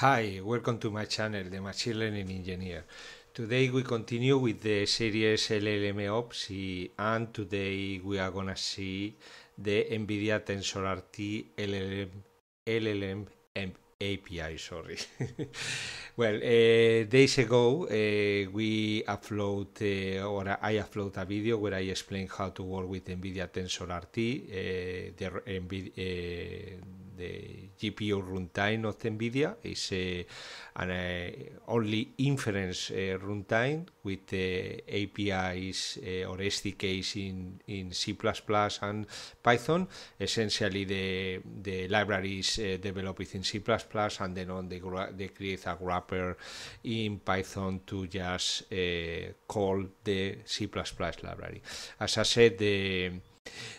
Hi, welcome to my channel, the Machine Learning Engineer. Today we continue with the series LLM Ops and today we are gonna see the NVIDIA TensorRT LLM, LLM API, sorry. well, uh, days ago uh, we upload uh, or I upload a video where I explain how to work with NVIDIA TensorRT, uh, the, uh, the GPU runtime of NVIDIA is an only inference uh, runtime with the APIs uh, or SDKs in, in C++ and Python. Essentially, the, the library is uh, developed within C++ and then on they, they create a wrapper in Python to just call the C++ library. As I said, the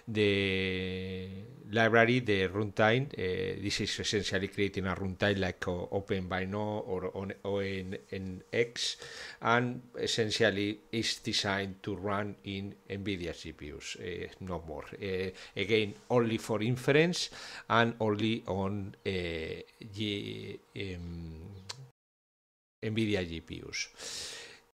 the library, the runtime, uh, this is essentially creating a runtime like uh, OpenBino or on ONX, and essentially is designed to run in NVIDIA GPUs, uh, eh, no more. Eh, again, only for inference and only on um, NVIDIA GPUs.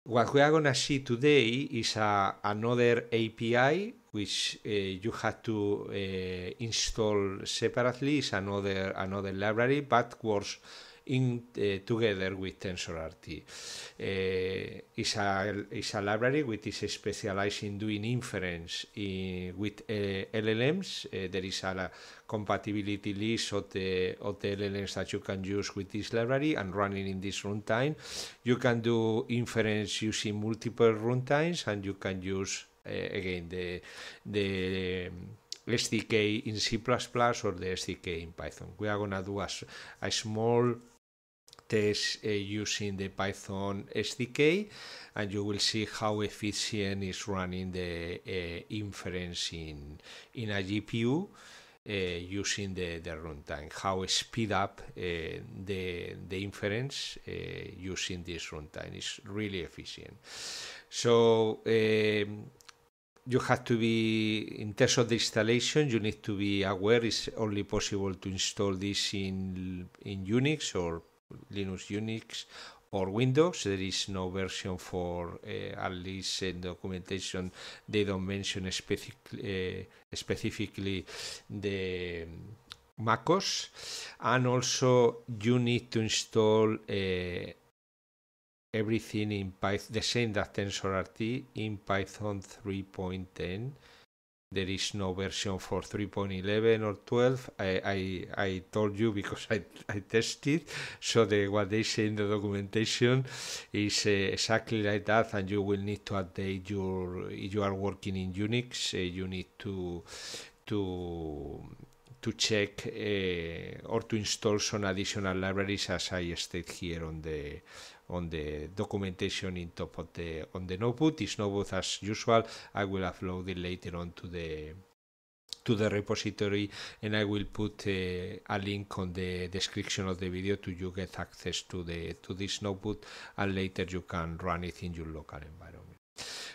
What we are going to see today is another API which uh, you had to uh, install separately is another another library, but works in uh, together with TensorRT. Uh, is a is a library which is specialized in doing inference in, with LLMs. there is a, compatibility list of the of the LLMs that you can use with this library and running in this runtime. You can do inference using multiple runtimes and you can use Eh, again the the SDK in C++ or the SDK in Python. We are gonna do a, a small test uh, using the Python SDK and you will see how efficient is running the uh, inference in, in a GPU uh, using the, the runtime, how speed up the, the inference using this runtime is really efficient. So you have to be in terms of the installation you need to be aware it's only possible to install this in in unix or linux unix or windows there is no version for uh, at least in documentation they don't mention specific, uh, specifically the macOS and also you need to install uh, everything in Python, the same that TensorRT in Python 3.10. There is no version for 3.11 or 12. I, I, I told you because I, I tested. So the, what they say in the documentation is uh, exactly like that, and you will need to update your. If you are working in Unix, uh, you need to to to check eh, or to install some additional libraries as I state here on the on the documentation in top of the on the notebook. This notebook as usual I will upload it later on to the to the repository and I will put uh, a link on the description of the video to you get access to the to this notebook and later you can run it in your local environment.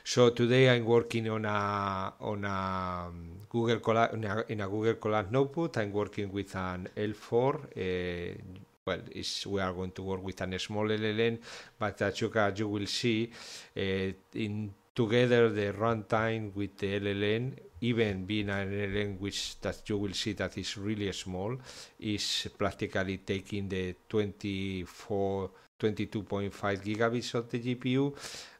So today I'm working on a on a um, Google in, a, in a Google Colab notebook. I'm working with an L4. Uh, well, we are going to work with a small LLM, but as you, as you will see, uh, in together the runtime with the LLM, even being an LLM which that you will see that is really small, is practically taking the 24 22.5 gigabits of the GPU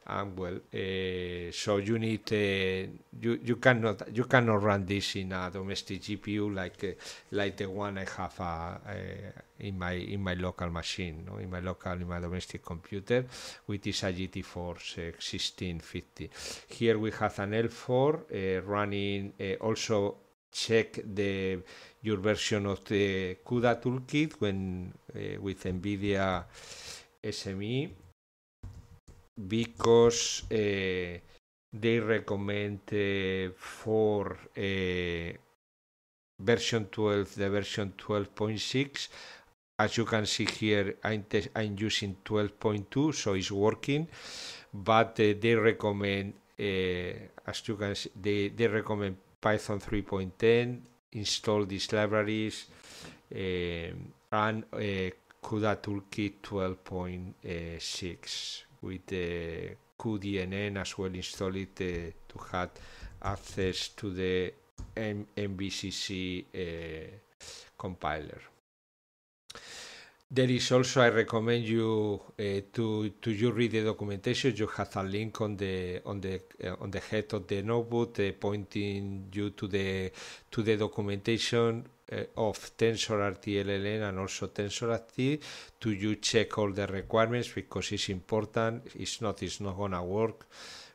and well uh, so you need uh, you you cannot you cannot run this in a domestic GPU like uh, like the one I have uh, in my in my local machine no? in my local in my domestic computer which is a GT4 1650 here we have an L4 running also check the your version of the CUDA toolkit when with NVIDIA SMI, because uh, they recommend uh, for uh, version 12 the version 12.6 as you can see here I'm, I'm using 12.2 so it's working but eh, they recommend eh, as you can see they, they recommend python 3.10 install these libraries and CUDA Toolkit 12.6 with the QDNN as well installed uh, to have access to the M MVCC uh, compiler. There is also, I recommend you uh, to to you read the documentation. You have a link on the on the uh, on the head of the notebook, uh, pointing you to the to the documentation uh, of TensorRT-LLM and also TensorRT to you check all the requirements because it's important. It's not, it's not gonna work.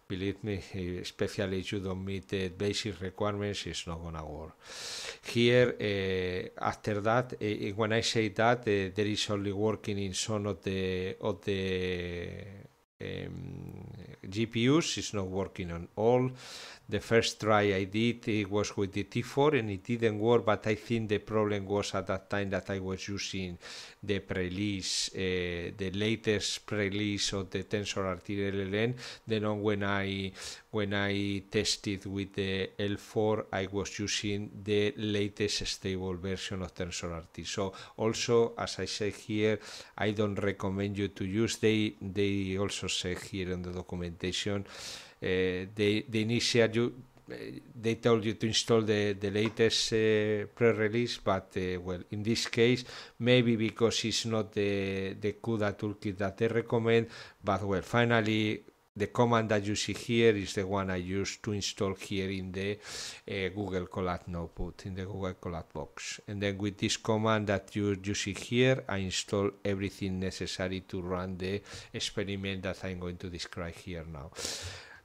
Believe me, eh, especially if you don't meet the basic requirements, it's not gonna work. Here, uh, after that, uh, when I say that, there is only working in some of the of the um, GPUs. It's not working on all the first try I did it was with the T4 and it didn't work but I think the problem was at that time that I was using the pre release uh, the latest pre release of the TensorRT LLM then when I when I tested with the L4 I was using the latest stable version of TensorRT so also as I say here I don't recommend you to use they they also say here in the documentation uh, they they initiate you uh, they told you to install the, the latest uh, pre-release but uh, well in this case maybe because it's not the the CUDA toolkit that they recommend but well finally the command that you see here is the one I use to install here in the uh, Google Colab notebook, in the Google Colab box. And then with this command that you, you see here, I install everything necessary to run the experiment that I'm going to describe here now.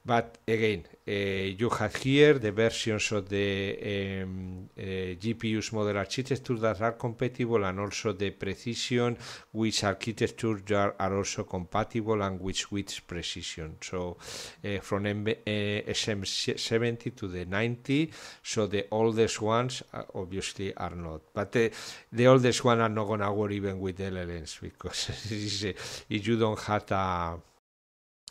But again, uh, you have here the versions of the um, uh, GPU's model architecture that are compatible and also the precision which architecture are, are also compatible and which with precision. So uh, from M uh, SM70 to the 90, so the oldest ones uh, obviously are not. But uh, the oldest one are not going to work even with LLMs because if you don't have a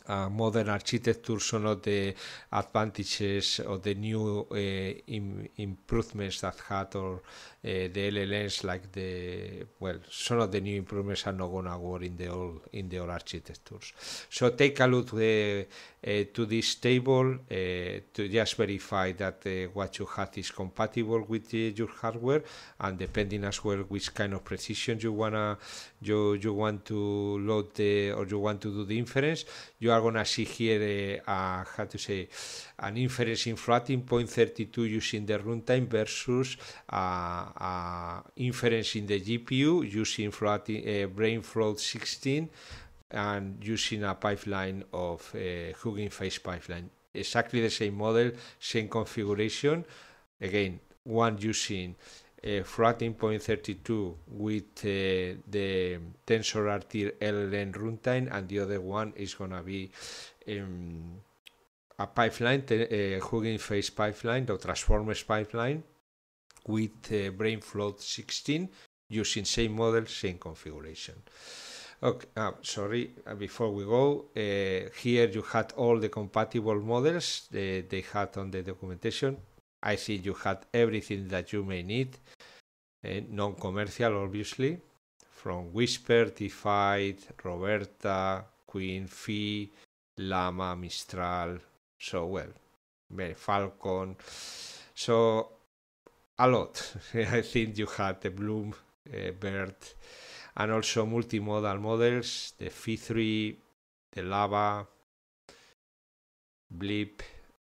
uh, modern architecture, some of the advantages or the new uh, Im- improvements that had or eh, the LLMs, like the well, some of the new improvements are not gonna work in the old in the old architectures. So take a look the uh, to this table uh, to just verify that uh, what you have is compatible with your hardware and depending as well which kind of precision you wanna you you want to load the or you want to do the inference you are gonna see here uh, how to say an inference in floating point 32 using the runtime versus uh, uh, inference in the GPU using floating, uh, brain float 16 and using a pipeline of uh, Hugging Face pipeline. Exactly the same model, same configuration. Again, one using uh, floating point 32 with uh, the TensorRT LLN runtime, and the other one is gonna be um, a pipeline, uh, Hugging Face pipeline, the Transformers pipeline, with uh, BrainFloat 16 using same model, same configuration. Okay, uh, sorry, uh, before we go, uh, here you had all the compatible models they, they had on the documentation. I see you had everything that you may need, uh, non-commercial obviously, from Whisper, Defied, Roberta, Queen, Fee, Lama, Mistral, so well, Falcon. So a lot. I think you had the Bloom, uh, Bird, and also multimodal models, the Phi3, the Lava, Blip.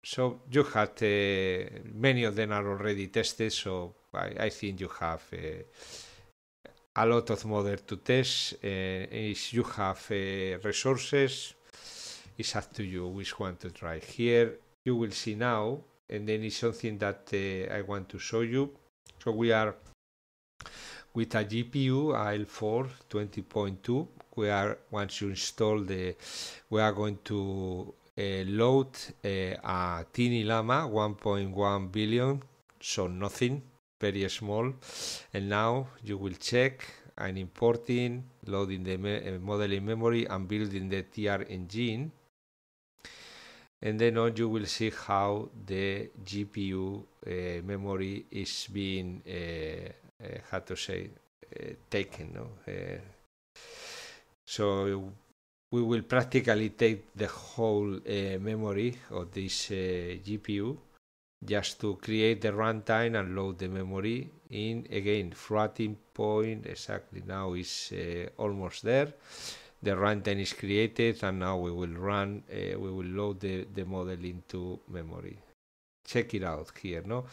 So you had uh, many of them are already tested. So I, I think you have uh, a lot of models to test. Uh, if you have uh, resources, it's up to you which one to try. Here you will see now, and then it's something that uh, I want to show you. So we are with a GPU IL4 20.2, we are once you install the, we are going to uh, load uh, a Tiny Llama 1.1 billion, so nothing, very small. And now you will check and importing, loading the me eh, in memory, and building the TR engine. And then on you will see how the GPU uh, memory is being how eh, to say eh, taken. No? Eh, so we will practically take the whole memory of this GPU just to create the runtime and load the memory in again floating point exactly now is uh, almost there the runtime is created and now we will run uh, we will load the, the model into memory check it out here no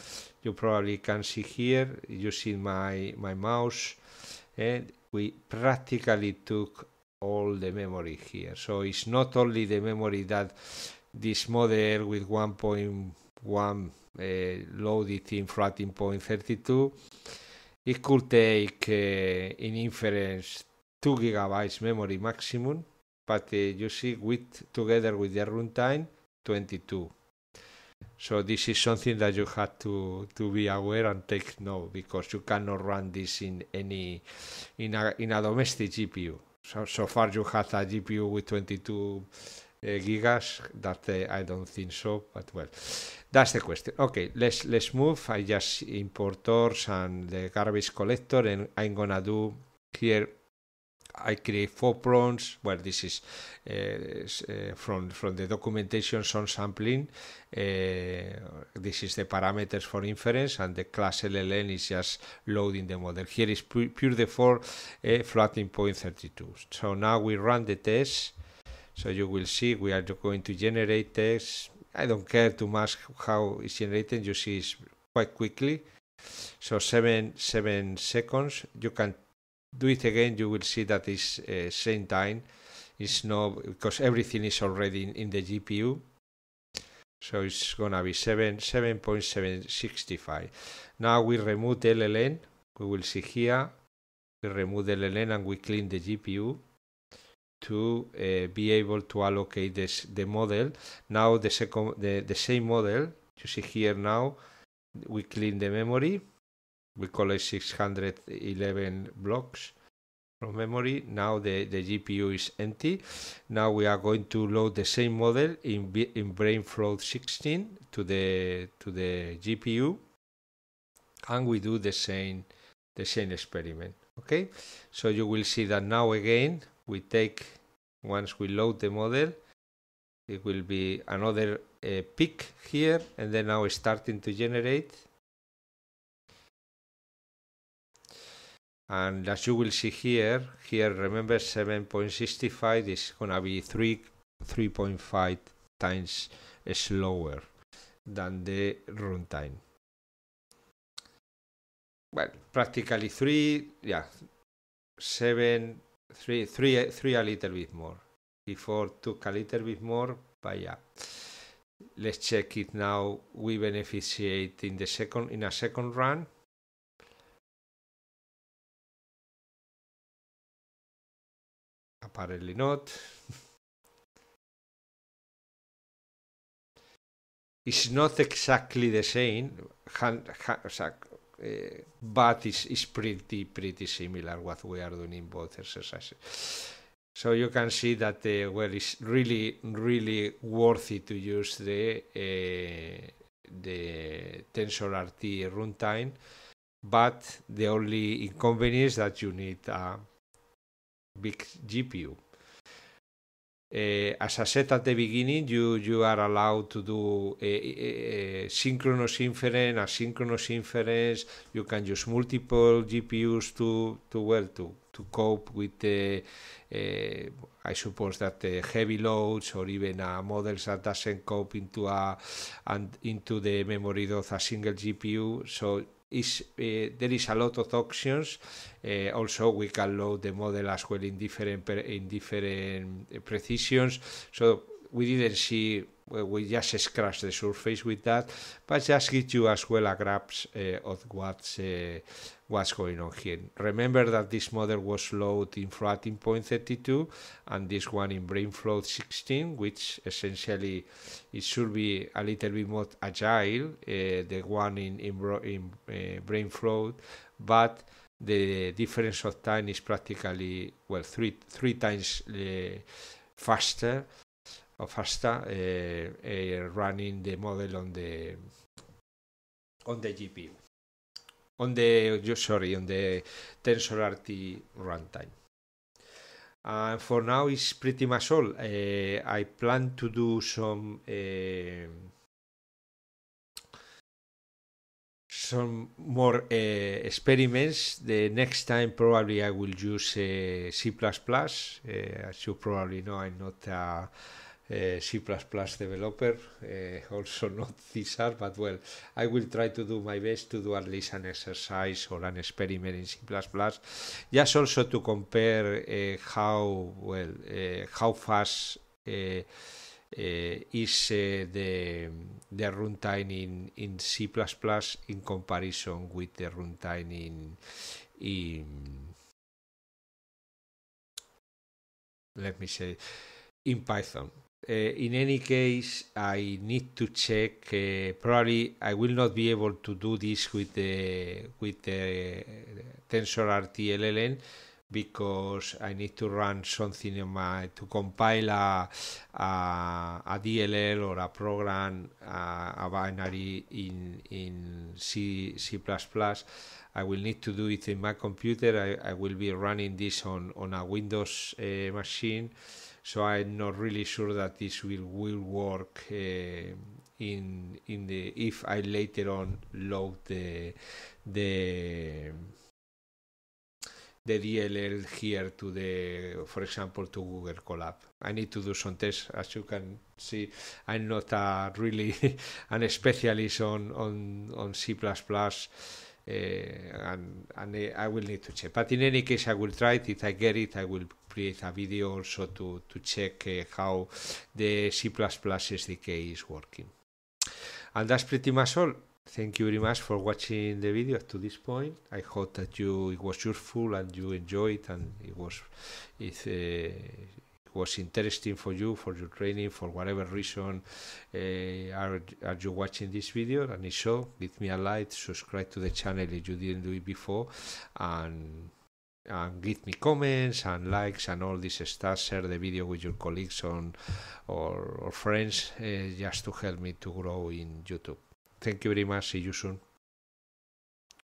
you probably can see here using my my mouse and we practically took all the memory here so it's not only the memory that this model with 1.1 uh, loaded in floating point 32 it could take uh, in inference 2 gigabytes memory maximum but uh, you see with together with the runtime 22 so this is something that you have to, to be aware and take note because you cannot run this in any in a in a domestic GPU. So so far you have a GPU with 22 uh, gigas. That uh, I don't think so, but well, that's the question. Okay, let's let's move. I just import and the garbage collector, and I'm gonna do here I create four prompts. Well, this is uh, from from the documentation on sampling. Eh, this is the parameters for inference, and the class LLN is just loading the model. Here is pu pure default floating point 32. So now we run the test. So you will see we are going to generate text. I don't care too much how it's generated. You see it's quite quickly. So seven seven seconds. You can do it again, you will see that it's uh, same time. It's not because everything is already in, in the GPU. So it's gonna be 7 7.765. Now we remove the LLN. We will see here. We remove the LLN and we clean the GPU to uh, be able to allocate this the model. Now the second the, the same model you see here now we clean the memory we call it 611 blocks from memory. Now the, the GPU is empty. Now we are going to load the same model in, in BrainFlow 16 to the, to the GPU and we do the same, the same experiment. Okay, so you will see that now again we take, once we load the model, it will be another uh, peak here and then now starting to generate and as you will see here here remember 7.65 is gonna be 3 3.5 times slower than the runtime well practically 3 yeah seven, three, three, three a little bit more before took a little bit more but yeah let's check it now we beneficiate in the second in a second run apparently not. it's not exactly the same, but it's, it's pretty pretty similar what we are doing in both exercises. So you can see that uh, eh, well, it's really really worthy to use the uh, the TensorRT runtime, but the only inconvenience that you need a big GPU. Uh, eh, as I said at the beginning, you, you are allowed to do a, a, a synchronous inference, asynchronous inference. You can use multiple GPUs to to well to to cope with the, uh, I suppose that the heavy loads or even a uh, models that doesn't cope into a and into the memory of a single GPU. So is, uh, there is a lot of options. Eh, also, we can load the model as well in different in different eh, precisions. So we didn't see we just scratched the surface with that, but just give you as well a grasp uh, of what's uh, what's going on here. Remember that this model was loaded in float 32, and this one in brain float 16, which essentially it should be a little bit more agile, uh, the one in in, in uh, brain float, but the difference of time is practically well three three times uh, faster of Asta eh, eh, running the model on the on the GPU on the sorry on the TensorRT runtime. And for now, it's pretty much all. Eh, I plan to do some some more uh, experiments. The next time, probably I will use uh, C++. Uh, as you probably know, I'm not a, plus eh, C++ developer, eh, also not this but well, I will try to do my best to do at least an exercise or an experiment in C++, just also to compare eh, how well how fast is the the runtime in in C++ in comparison with the runtime in in let me say in Python. Uh, in any case, I need to check. Uh, probably I will not be able to do this with the with the TensorRT LLM because I need to run something in my to compile a a, a DLL or a program a binary in in C C++. I will need to do it in my computer. I, I will be running this on on a Windows eh, machine so I'm not really sure that this will will work uh, in in the if I later on load the the the DLL here to the, for example, to Google Collab. I need to do some tests. As you can see, I'm not a really an specialist on on on C++. Eh, and and I will need to check. But in any case, I will try it. If I get it, I will create a video also to to check eh, how the C++ SDK is working. And that's pretty much all. Thank you very much for watching the video up to this point. I hope that you it was useful and you enjoyed and it was it, eh, was interesting for you for your training for whatever reason uh, are, are you watching this video and if so give me a like subscribe to the channel if you didn't do it before and and give me comments and likes and all this stuff share the video with your colleagues on or, or friends uh, just to help me to grow in youtube thank you very much see you soon